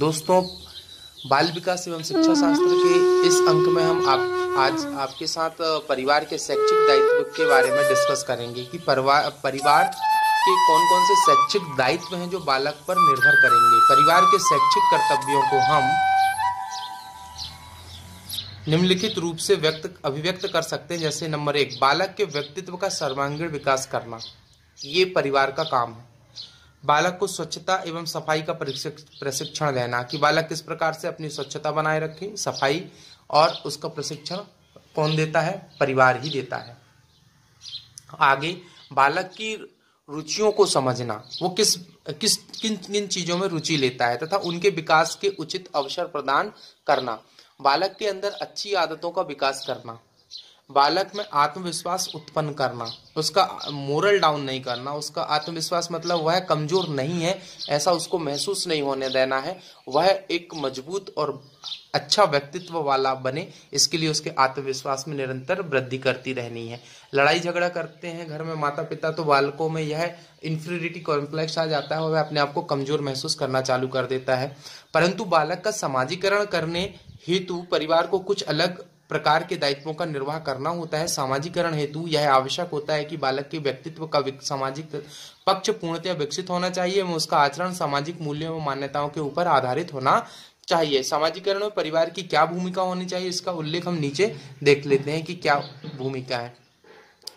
दोस्तों बाल विकास एवं शिक्षा शास्त्र के इस अंक में हम आप आज आपके साथ परिवार के शैक्षिक दायित्व के बारे में डिस्कस करेंगे कि परिवार परिवार के कौन कौन से शैक्षिक दायित्व हैं जो बालक पर निर्भर करेंगे परिवार के शैक्षिक कर्तव्यों को हम निम्नलिखित रूप से व्यक्त अभिव्यक्त कर सकते हैं जैसे नंबर एक बालक के व्यक्तित्व का सर्वांगीण विकास करना ये परिवार का काम है बालक को स्वच्छता एवं सफाई का प्रशिक्षण देना कि बालक किस प्रकार से अपनी स्वच्छता बनाए रखे सफाई और उसका प्रशिक्षण कौन देता है परिवार ही देता है आगे बालक की रुचियों को समझना वो किस किस किन किन चीज़ों में रुचि लेता है तथा उनके विकास के उचित अवसर प्रदान करना बालक के अंदर अच्छी आदतों का विकास करना बालक में आत्मविश्वास उत्पन्न करना उसका मोरल डाउन नहीं करना उसका आत्मविश्वास मतलब वह कमजोर नहीं है ऐसा उसको महसूस नहीं होने देना है वह एक मजबूत और अच्छा व्यक्तित्व वाला बने इसके लिए उसके आत्मविश्वास में निरंतर वृद्धि करती रहनी है लड़ाई झगड़ा करते हैं घर में माता पिता तो बालकों में यह इन्फ्रिटी कॉम्प्लेक्स आ जाता है वह अपने आप को कमजोर महसूस करना चालू कर देता है परंतु बालक का समाजीकरण करने हेतु परिवार को कुछ अलग प्रकार के दायित्वों का निर्वाह करना होता है सामाजिकरण हेतु यह आवश्यक होता है कि बालक के व्यक्तित्व का सामाजिक पक्ष पूर्णतया विकसित होना चाहिए एवं उसका आचरण सामाजिक मूल्यों एवं मान्यताओं के ऊपर आधारित होना चाहिए सामाजिकरण में परिवार की क्या भूमिका होनी चाहिए इसका उल्लेख हम नीचे देख लेते हैं कि क्या भूमिका है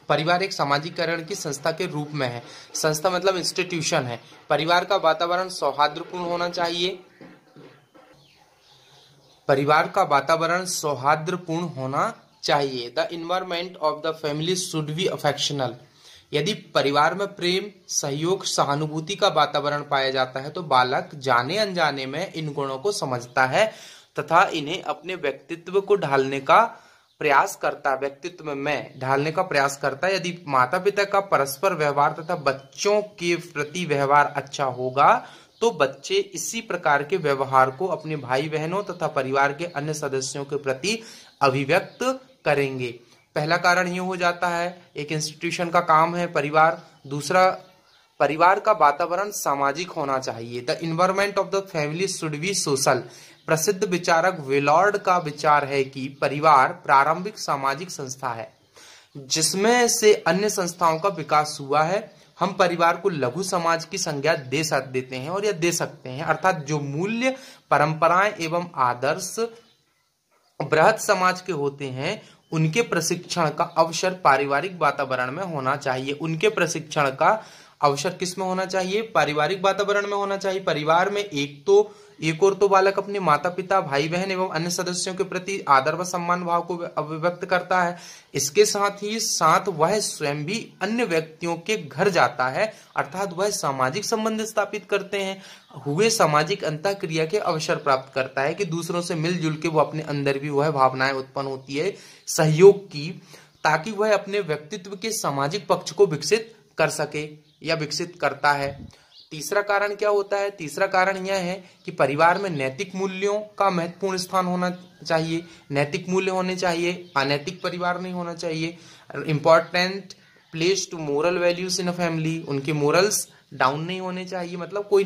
परिवार एक सामाजिकरण की संस्था के रूप में है संस्था मतलब इंस्टीट्यूशन है परिवार का वातावरण सौहार्दपूर्ण होना चाहिए परिवार का वातावरण सौहार्द्रपूर्ण होना चाहिए the environment of the family should be affectional यदि परिवार में प्रेम सहयोग सहानुभूति का वातावरण पाया जाता है तो बालक जाने अनजाने में इन गुणों को समझता है तथा इन्हें अपने व्यक्तित्व को ढालने का प्रयास करता है व्यक्तित्व में ढालने का प्रयास करता है यदि माता पिता का परस्पर व्यवहार तथा बच्चों के प्रति व्यवहार अच्छा होगा तो बच्चे इसी प्रकार के व्यवहार को अपने भाई बहनों तथा परिवार के अन्य सदस्यों के प्रति अभिव्यक्त करेंगे पहला कारण ये हो जाता है एक इंस्टीट्यूशन का काम है परिवार दूसरा परिवार का वातावरण सामाजिक होना चाहिए the environment of the family should be social प्रसिद्ध विचारक वेलॉर्ड का विचार है कि परिवार प्रारंभिक सामाजिक संस्था है जिसमें से अन्य संस्थाओं का विकास हुआ है हम परिवार को लघु समाज की संज्ञा दे सक देते हैं और यह दे सकते हैं अर्थात जो मूल्य परंपराएं एवं आदर्श बृहद समाज के होते हैं उनके प्रशिक्षण का अवसर पारिवारिक वातावरण में होना चाहिए उनके प्रशिक्षण का अवसर किस में होना चाहिए पारिवारिक वातावरण में होना चाहिए परिवार में एक तो एक और तो बालक अपने माता पिता भाई बहन एवं अन्य सदस्यों के प्रति आदर व सम्मान भाव को अभिव्यक्त करता है इसके साथ ही साथ वह स्वयं भी अन्य व्यक्तियों के घर जाता है अर्थात वह सामाजिक संबंध स्थापित करते हैं हुए सामाजिक अंत क्रिया के अवसर प्राप्त करता है कि दूसरों से मिलजुल के वो अपने अंदर भी वह भावनाएं उत्पन्न होती है सहयोग की ताकि वह अपने व्यक्तित्व के सामाजिक पक्ष को विकसित कर सके या विकसित करता है तीसरा कारण क्या होता है तीसरा कारण यह है कि परिवार में नैतिक मूल्यों का महत्वपूर्ण स्थान होना चाहिए नैतिक मूल्य होने चाहिए अनैतिक परिवार नहीं होना चाहिए important place to moral values in a family उनके मोरल्स डाउन नहीं होने चाहिए मतलब कोई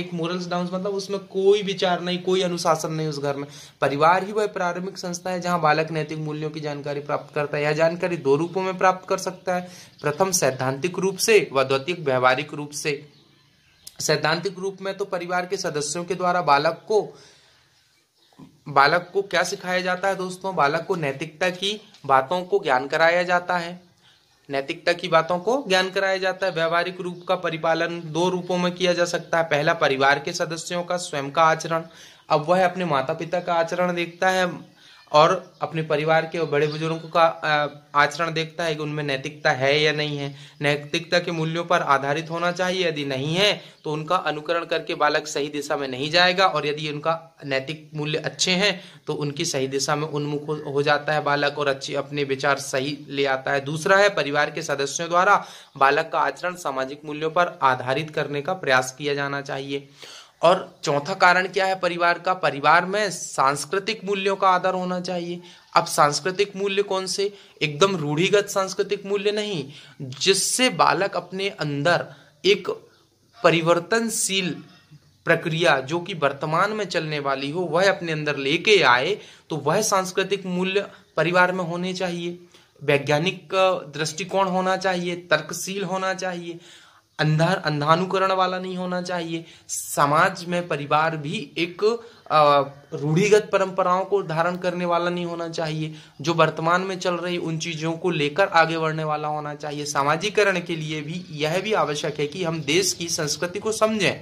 एक मोरल्स डाउन मतलब उसमें कोई विचार नहीं कोई अनुशासन नहीं उस घर में परिवार ही वह प्रारंभिक संस्था है जहां बालक नैतिक मूल्यों की जानकारी प्राप्त करता है यह जानकारी दो रूपों में प्राप्त कर सकता है प्रथम सैद्धांतिक रूप से व द्वितीय व्यवहारिक रूप से सैद्धांतिक रूप में तो परिवार के सदस्यों के द्वारा बालक को बालक को क्या सिखाया जाता है दोस्तों बालक को नैतिकता की बातों को ज्ञान कराया जाता है नैतिकता की बातों को ज्ञान कराया जाता है व्यवहारिक रूप का परिपालन दो रूपों में किया जा सकता है पहला परिवार के सदस्यों का स्वयं का आचरण अब वह अपने माता पिता का आचरण देखता है और अपने परिवार के और बड़े बुजुर्गों का आचरण देखता है कि उनमें नैतिकता है या नहीं है नैतिकता के मूल्यों पर आधारित होना चाहिए यदि नहीं है तो उनका अनुकरण करके बालक सही दिशा में नहीं जाएगा और यदि उनका नैतिक मूल्य अच्छे हैं तो उनकी सही दिशा में उन्मुख हो जाता है बालक और अच्छे अपने विचार सही ले आता है दूसरा है परिवार के सदस्यों द्वारा बालक का आचरण सामाजिक मूल्यों पर आधारित करने का प्रयास किया जाना चाहिए और चौथा कारण क्या है परिवार का परिवार में सांस्कृतिक मूल्यों का आदर होना चाहिए अब सांस्कृतिक मूल्य कौन से एकदम रूढ़िगत सांस्कृतिक मूल्य नहीं जिससे बालक अपने अंदर एक परिवर्तनशील प्रक्रिया जो कि वर्तमान में चलने वाली हो वह अपने अंदर लेके आए तो वह सांस्कृतिक मूल्य परिवार में होने चाहिए वैज्ञानिक दृष्टिकोण होना चाहिए तर्कशील होना चाहिए अंधा अंधानुकरण वाला नहीं होना चाहिए समाज में परिवार भी एक रूढ़िगत परंपराओं को धारण करने वाला नहीं होना चाहिए जो वर्तमान में चल रही उन चीज़ों को लेकर आगे बढ़ने वाला होना चाहिए सामाजिकरण के लिए भी यह भी आवश्यक है कि हम देश की संस्कृति को समझें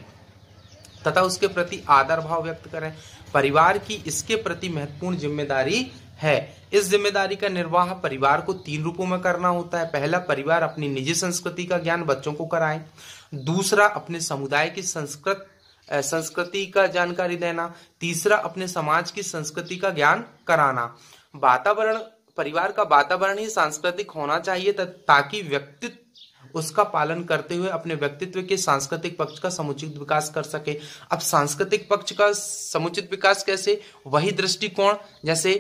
तथा उसके प्रति आदर भाव व्यक्त करें परिवार की इसके प्रति महत्वपूर्ण जिम्मेदारी है इस जिम्मेदारी का निर्वाह परिवार को तीन रूपों में करना होता है पहला परिवार अपनी निजी संस्कृति का ज्ञान बच्चों को कराए दूसरा अपने समुदाय की संस्कृत संस्कृति का जानकारी देना तीसरा अपने समाज की संस्कृति का ज्ञान कराना वातावरण परिवार का वातावरण ही सांस्कृतिक होना चाहिए ताकि व्यक्तित्व उसका पालन करते हुए अपने व्यक्तित्व के सांस्कृतिक पक्ष का समुचित विकास कर सके अब सांस्कृतिक पक्ष का समुचित विकास कैसे वही दृष्टिकोण जैसे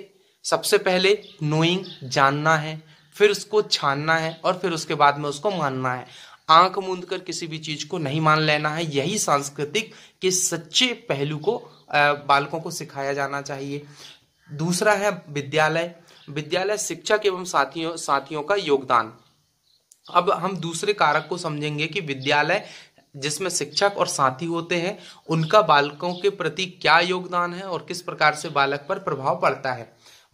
सबसे पहले नोइंग जानना है फिर उसको छानना है और फिर उसके बाद में उसको मानना है आंख मूंद कर किसी भी चीज को नहीं मान लेना है यही सांस्कृतिक के सच्चे पहलू को बालकों को सिखाया जाना चाहिए दूसरा है विद्यालय विद्यालय शिक्षक एवं साथियों साथियों का योगदान अब हम दूसरे कारक को समझेंगे कि विद्यालय जिसमें शिक्षक और साथी होते हैं उनका बालकों के प्रति क्या योगदान है और किस प्रकार से बालक पर प्रभाव पड़ता है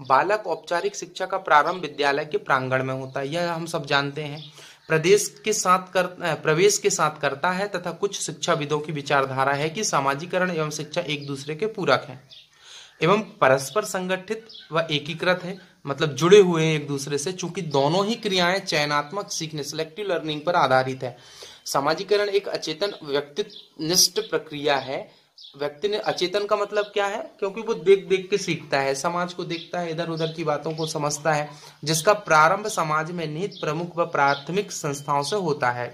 बालक औपचारिक शिक्षा का प्रारंभ विद्यालय के प्रांगण में होता है यह हम सब जानते हैं प्रदेश के साथ कर प्रवेश के साथ करता है तथा कुछ शिक्षाविदों की विचारधारा है कि सामाजिकरण एवं शिक्षा एक दूसरे के पूरक हैं एवं परस्पर संगठित व एकीकृत है मतलब जुड़े हुए हैं एक दूसरे से चूंकि दोनों ही क्रियाएं चयनात्मक सीखने सेलेक्टिव लर्निंग पर आधारित है सामाजिकरण एक अचेतन निष्ठ प्रक्रिया है व्यक्ति ने अचेतन का मतलब क्या है क्योंकि वो देख देख के सीखता है समाज को देखता है इधर उधर की बातों को समझता है जिसका प्रारंभ समाज में निहित प्रमुख व प्राथमिक संस्थाओं से होता है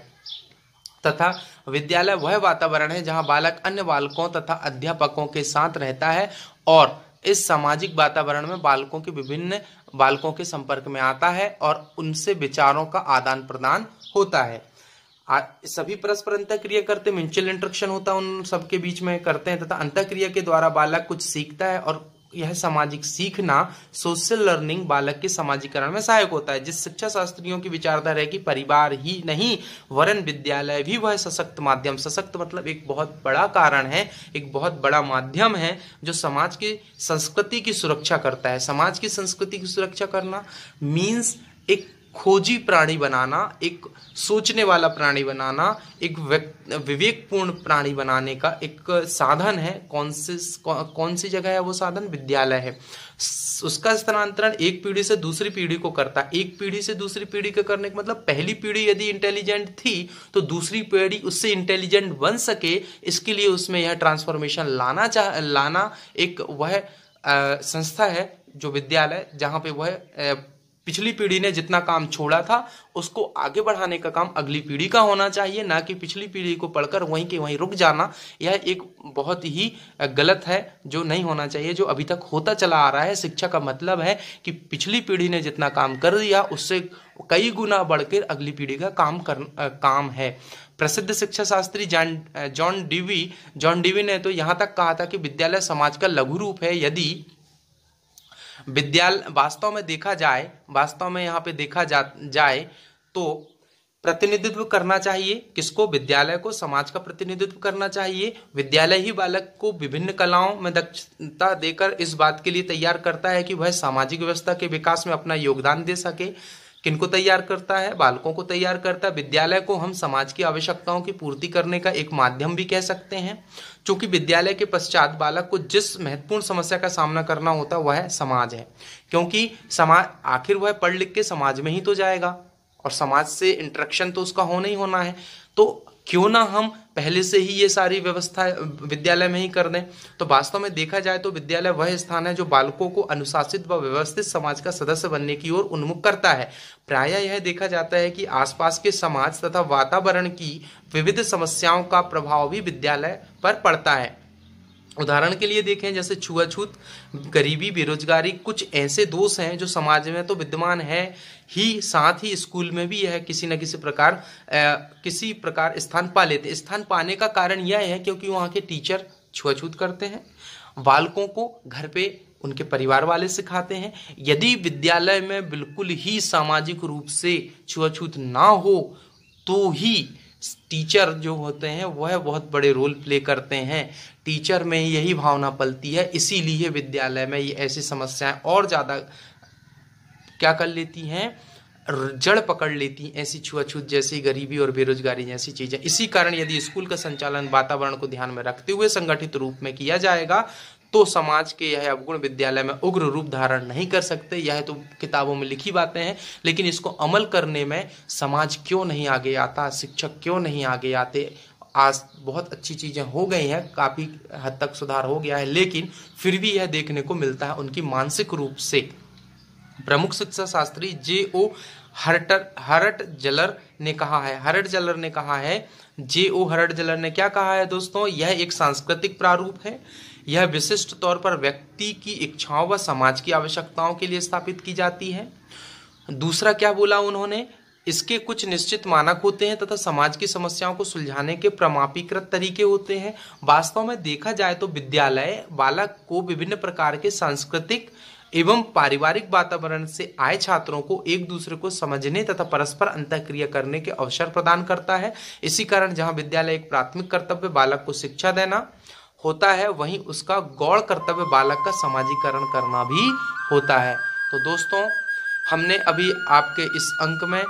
तथा विद्यालय वह वातावरण है जहां बालक अन्य बालकों तथा अध्यापकों के साथ रहता है और इस सामाजिक वातावरण में बालकों के विभिन्न बालकों के संपर्क में आता है और उनसे विचारों का आदान प्रदान होता है सभी परस्पर अंतक्रिया करते म्यूचुअल इंट्रक्शन होता है उन सबके बीच में करते हैं तथा अंतक्रिया के द्वारा बालक कुछ सीखता है और यह सामाजिक सीखना सोशल लर्निंग बालक के समाजीकरण में सहायक होता है जिस शिक्षा शास्त्रियों की विचारधारा है कि परिवार ही नहीं वरन विद्यालय भी वह सशक्त माध्यम सशक्त मतलब एक बहुत बड़ा कारण है एक बहुत बड़ा माध्यम है जो समाज की संस्कृति की सुरक्षा करता है समाज की संस्कृति की सुरक्षा करना मीन्स एक खोजी प्राणी बनाना एक सोचने वाला प्राणी बनाना एक विवेकपूर्ण प्राणी बनाने का एक साधन है कौन से कौ, कौन सी जगह है वो साधन विद्यालय है उसका स्थानांतरण एक पीढ़ी से दूसरी पीढ़ी को करता है एक पीढ़ी से दूसरी पीढ़ी के करने का मतलब पहली पीढ़ी यदि इंटेलिजेंट थी तो दूसरी पीढ़ी उससे इंटेलिजेंट बन सके इसके लिए उसमें यह ट्रांसफॉर्मेशन लाना चाह लाना एक वह संस्था है जो विद्यालय जहाँ पे वह पिछली पीढ़ी ने जितना काम छोड़ा था उसको आगे बढ़ाने का काम अगली पीढ़ी का होना चाहिए ना कि पिछली पीढ़ी को पढ़कर वहीं के वहीं रुक जाना यह एक बहुत ही गलत है जो नहीं होना चाहिए जो अभी तक होता चला आ रहा है शिक्षा का मतलब है कि पिछली पीढ़ी ने जितना काम कर दिया उससे कई गुना बढ़कर अगली पीढ़ी का काम कर आ, काम है प्रसिद्ध शिक्षा शास्त्री John John Dewey John Dewey ने तो यहाँ तक कहा था कि विद्यालय समाज का लघु रूप है यदि विद्यालय वास्तव में देखा जाए वास्तव में यहाँ पे देखा जा जाए तो प्रतिनिधित्व करना चाहिए किसको विद्यालय को समाज का प्रतिनिधित्व करना चाहिए विद्यालय ही बालक को विभिन्न कलाओं में दक्षता देकर इस बात के लिए तैयार करता है कि वह सामाजिक व्यवस्था के विकास में अपना योगदान दे सके किनको तैयार करता है बालकों को तैयार करता है विद्यालय को हम समाज की आवश्यकताओं की पूर्ति करने का एक माध्यम भी कह सकते हैं क्योंकि विद्यालय के पश्चात बालक को जिस महत्वपूर्ण समस्या का सामना करना होता वह है वह समाज है क्योंकि समाज आखिर वह पढ़ लिख के समाज में ही तो जाएगा और समाज से इंट्रैक्शन तो उसका होना ही होना है तो क्यों ना हम पहले से ही ये सारी व्यवस्था विद्यालय में ही कर दें तो वास्तव में देखा जाए तो विद्यालय वह स्थान है जो बालकों को अनुशासित व व्यवस्थित समाज का सदस्य बनने की ओर उन्मुख करता है प्राय यह देखा जाता है कि आसपास के समाज तथा वातावरण की विविध समस्याओं का प्रभाव भी विद्यालय पर पड़ता है उदाहरण के लिए देखें जैसे छुआछूत गरीबी बेरोजगारी कुछ ऐसे दोष हैं जो समाज में तो विद्यमान है ही साथ ही स्कूल में भी यह किसी न किसी प्रकार ए, किसी प्रकार स्थान पा लेते स्थान पाने का कारण यह है क्योंकि वहाँ के टीचर छुआछूत करते हैं बालकों को घर पे उनके परिवार वाले सिखाते हैं यदि विद्यालय में बिल्कुल ही सामाजिक रूप से छुआछूत ना हो तो ही टीचर जो होते हैं वह बहुत बड़े रोल प्ले करते हैं टीचर में यही भावना पलती है इसीलिए विद्यालय में ये ऐसी समस्याएं और ज़्यादा क्या कर लेती हैं जड़ पकड़ लेती हैं ऐसी छुआछूत जैसी गरीबी और बेरोजगारी जैसी चीजें इसी कारण यदि स्कूल का संचालन वातावरण को ध्यान में रखते हुए संगठित रूप में किया जाएगा तो समाज के यह अवगुण विद्यालय में उग्र रूप धारण नहीं कर सकते यह तो किताबों में लिखी बातें हैं लेकिन इसको अमल करने में समाज क्यों नहीं आगे आता शिक्षक क्यों नहीं आगे आते आज बहुत अच्छी चीज़ें हो गई हैं काफ़ी हद तक सुधार हो गया है लेकिन फिर भी यह देखने को मिलता है उनकी मानसिक रूप से प्रमुख शिक्षा शास्त्री जे ओ हरटर हरट जलर ने कहा है हरट जलर ने कहा है जे ओ हरट जलर ने क्या कहा है दोस्तों यह एक सांस्कृतिक प्रारूप है यह विशिष्ट तौर पर व्यक्ति की इच्छाओं व समाज की आवश्यकताओं के लिए स्थापित की जाती है दूसरा क्या बोला उन्होंने इसके कुछ निश्चित मानक होते हैं तथा समाज की समस्याओं को सुलझाने के प्रमापीकृत तरीके होते हैं वास्तव में देखा जाए तो विद्यालय बालक को विभिन्न प्रकार के सांस्कृतिक एवं पारिवारिक वातावरण से आए छात्रों को एक दूसरे को समझने तथा परस्पर अंतक्रिया करने के अवसर प्रदान करता है इसी कारण जहां विद्यालय एक प्राथमिक कर्तव्य बालक को शिक्षा देना होता है वहीं उसका गौण कर्तव्य बालक का समाजीकरण करना भी होता है तो दोस्तों हमने अभी आपके इस अंक में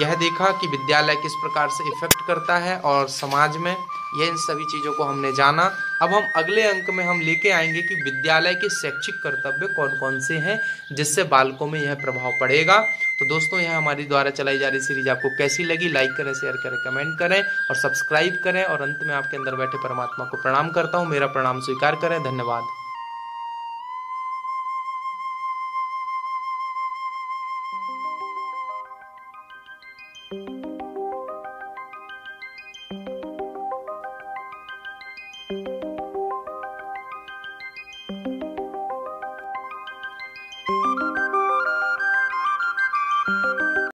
यह देखा कि विद्यालय किस प्रकार से इफेक्ट करता है और समाज में यह इन सभी चीज़ों को हमने जाना अब हम अगले अंक में हम लेके आएंगे कि विद्यालय के शैक्षिक कर्तव्य कौन कौन से हैं जिससे बालकों में यह प्रभाव पड़ेगा तो दोस्तों यह हमारी द्वारा चलाई जा रही सीरीज आपको कैसी लगी लाइक करें शेयर करें कमेंट करें और सब्सक्राइब करें और अंत में आपके अंदर बैठे परमात्मा को प्रणाम करता हूँ मेरा प्रणाम स्वीकार करें धन्यवाद